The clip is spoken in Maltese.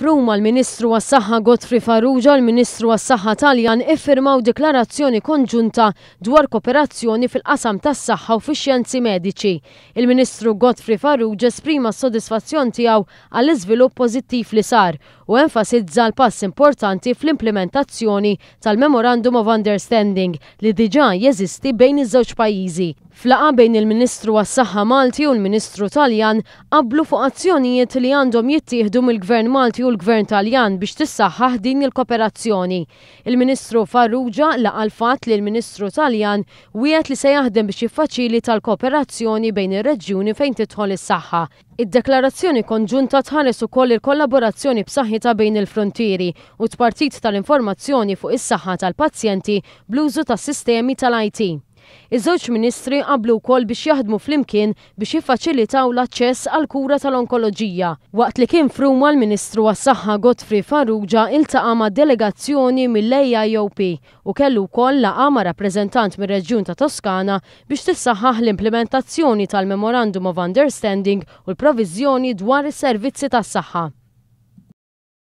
f'Ruma l-Ministru għas-Saħħa Godfri Farrugia l-Ministru għas-Saħħa Taljan iffirmaw deklarazzjoni konġunta dwar kooperazzjoni fil-qasam tas-saħħa u fix-xjenzi mediċi. Il-Ministru Godfri Farrugia esprima s-sodisfazzjon tiegħu għall-iżvilupp pożittiv li sar u enfasizza l-pass importanti fl-implementazzjoni tal-Memorandum of Understanding li diġà jeżisti bejn iż-żewġ pajjiżi. Flaqa bejn il-Ministru għas-Saħħa Malti u l-Ministru Taljan qablu fuq azzjonijiet li għandhom jittieħdu mill-Gvern Malti u l-Gvern Taljan biex tissaħħaħ din il-kooperazzjoni. Il-Ministru Farrugia laqal fatt li l-Ministru Taljan wieħed li se jaħdem biex jiffaċili tal-kooperazzjoni bejn ir-reġjuni fejn titħol is-saħħa. Id-deklarazzjoni konġunta tħares ukoll il-kollaborazzjoni b'saħħitha bejn il-frontieri u tpartit tal-informazzjoni fuq is-saħħa tal-pazjenti bl-użu tas-sistemi tal-IT. Iż-żewġ ministri qablu wkoll biex jaħdmu flimkien biex jiffaċilitaw l-aċċess għal kura tal-onkoloġija. Waqt li kien fruma l-Ministru għas-Saħħa Godfrey Farrugia iltaqa' ma' delegazzjoni mill-AIOP u kellu wkoll laqa' ma' rappreżentant mir-Reġjun ta' Toskana biex tissaħħaħ l-implementazzjoni tal-Memorandum of Understanding u l-proviżjoni dwar is-servizzi tas-saħħa.